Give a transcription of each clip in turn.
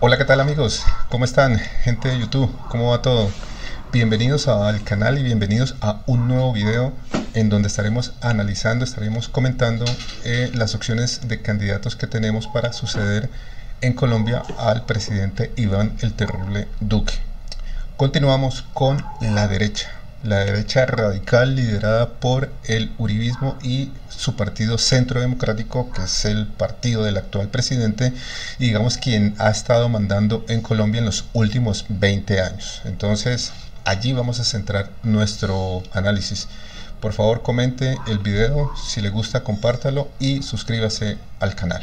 Hola, ¿qué tal amigos? ¿Cómo están? Gente de YouTube, ¿cómo va todo? Bienvenidos al canal y bienvenidos a un nuevo video en donde estaremos analizando, estaremos comentando eh, las opciones de candidatos que tenemos para suceder en Colombia al presidente Iván el Terrible Duque. Continuamos con la derecha la derecha radical liderada por el Uribismo y su partido Centro Democrático, que es el partido del actual presidente, y digamos quien ha estado mandando en Colombia en los últimos 20 años. Entonces, allí vamos a centrar nuestro análisis. Por favor, comente el video, si le gusta, compártalo y suscríbase al canal.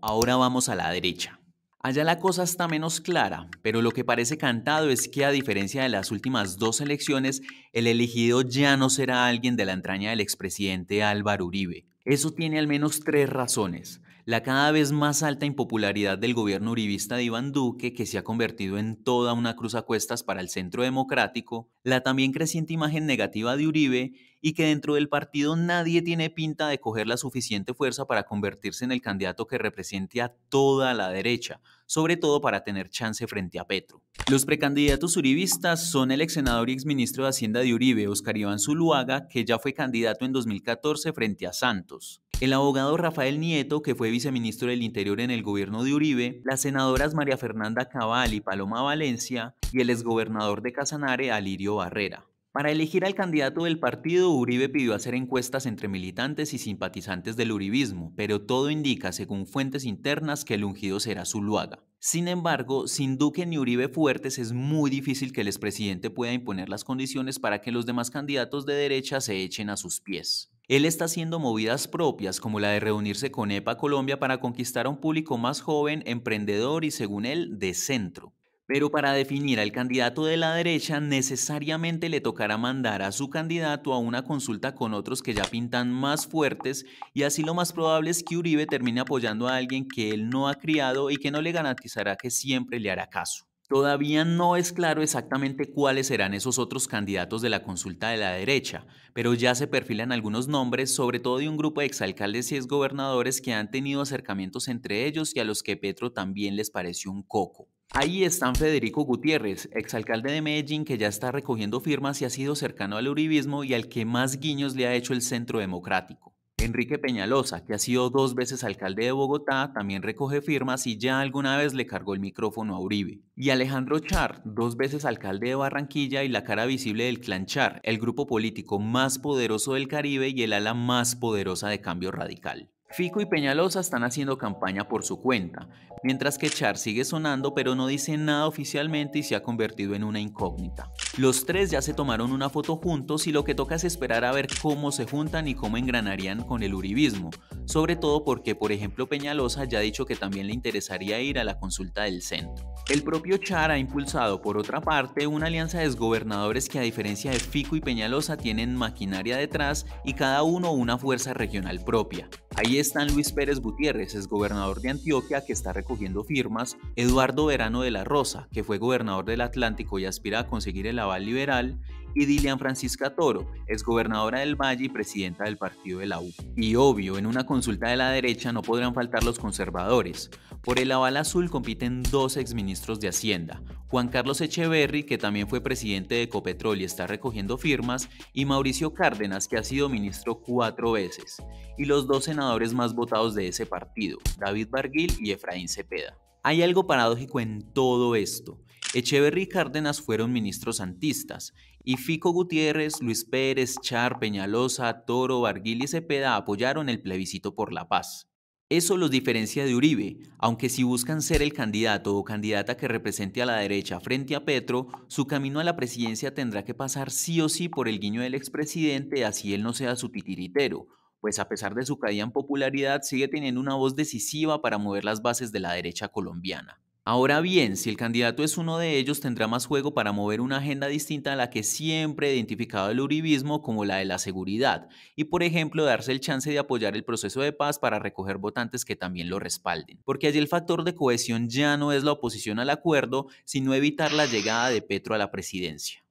Ahora vamos a la derecha Allá la cosa está menos clara, pero lo que parece cantado es que a diferencia de las últimas dos elecciones, el elegido ya no será alguien de la entraña del expresidente Álvaro Uribe. Eso tiene al menos tres razones la cada vez más alta impopularidad del gobierno uribista de Iván Duque, que se ha convertido en toda una cruz a cuestas para el centro democrático, la también creciente imagen negativa de Uribe y que dentro del partido nadie tiene pinta de coger la suficiente fuerza para convertirse en el candidato que represente a toda la derecha, sobre todo para tener chance frente a Petro. Los precandidatos uribistas son el ex senador y ex ministro de Hacienda de Uribe, Oscar Iván Zuluaga, que ya fue candidato en 2014 frente a Santos el abogado Rafael Nieto, que fue viceministro del Interior en el gobierno de Uribe, las senadoras María Fernanda Cabal y Paloma Valencia y el exgobernador de Casanare, Alirio Barrera. Para elegir al candidato del partido, Uribe pidió hacer encuestas entre militantes y simpatizantes del uribismo, pero todo indica, según fuentes internas, que el ungido será Zuluaga. Sin embargo, sin Duque ni Uribe fuertes es muy difícil que el expresidente pueda imponer las condiciones para que los demás candidatos de derecha se echen a sus pies. Él está haciendo movidas propias, como la de reunirse con EPA Colombia para conquistar a un público más joven, emprendedor y, según él, de centro. Pero para definir al candidato de la derecha necesariamente le tocará mandar a su candidato a una consulta con otros que ya pintan más fuertes y así lo más probable es que Uribe termine apoyando a alguien que él no ha criado y que no le garantizará que siempre le hará caso. Todavía no es claro exactamente cuáles serán esos otros candidatos de la consulta de la derecha, pero ya se perfilan algunos nombres, sobre todo de un grupo de exalcaldes y exgobernadores que han tenido acercamientos entre ellos y a los que Petro también les pareció un coco. Ahí están Federico Gutiérrez, exalcalde de Medellín que ya está recogiendo firmas y ha sido cercano al uribismo y al que más guiños le ha hecho el Centro Democrático. Enrique Peñalosa, que ha sido dos veces alcalde de Bogotá, también recoge firmas y ya alguna vez le cargó el micrófono a Uribe. Y Alejandro Char, dos veces alcalde de Barranquilla y la cara visible del clan Char, el grupo político más poderoso del Caribe y el ala más poderosa de Cambio Radical. Fico y Peñalosa están haciendo campaña por su cuenta, mientras que Char sigue sonando pero no dice nada oficialmente y se ha convertido en una incógnita. Los tres ya se tomaron una foto juntos y lo que toca es esperar a ver cómo se juntan y cómo engranarían con el uribismo, sobre todo porque por ejemplo Peñalosa ya ha dicho que también le interesaría ir a la consulta del centro. El propio Char ha impulsado, por otra parte, una alianza de gobernadores que a diferencia de Fico y Peñalosa tienen maquinaria detrás y cada uno una fuerza regional propia. Ahí están Luis Pérez Gutiérrez, gobernador de Antioquia, que está recogiendo firmas, Eduardo Verano de la Rosa, que fue gobernador del Atlántico y aspira a conseguir el aval liberal, y Dilian Francisca Toro, exgobernadora del Valle y presidenta del partido de la U. Y obvio, en una consulta de la derecha no podrán faltar los conservadores. Por el aval azul compiten dos exministros de Hacienda, Juan Carlos Echeverry, que también fue presidente de Ecopetrol y está recogiendo firmas, y Mauricio Cárdenas, que ha sido ministro cuatro veces, y los dos senadores más votados de ese partido, David Barguil y Efraín Cepeda. Hay algo paradójico en todo esto. Echeverry y Cárdenas fueron ministros santistas y Fico Gutiérrez, Luis Pérez, Char, Peñalosa, Toro, Barguil y Cepeda apoyaron el plebiscito por la paz. Eso los diferencia de Uribe, aunque si buscan ser el candidato o candidata que represente a la derecha frente a Petro, su camino a la presidencia tendrá que pasar sí o sí por el guiño del expresidente, así él no sea su titiritero, pues a pesar de su caída en popularidad sigue teniendo una voz decisiva para mover las bases de la derecha colombiana. Ahora bien, si el candidato es uno de ellos, tendrá más juego para mover una agenda distinta a la que siempre ha identificado el uribismo como la de la seguridad, y por ejemplo darse el chance de apoyar el proceso de paz para recoger votantes que también lo respalden. Porque allí el factor de cohesión ya no es la oposición al acuerdo, sino evitar la llegada de Petro a la presidencia.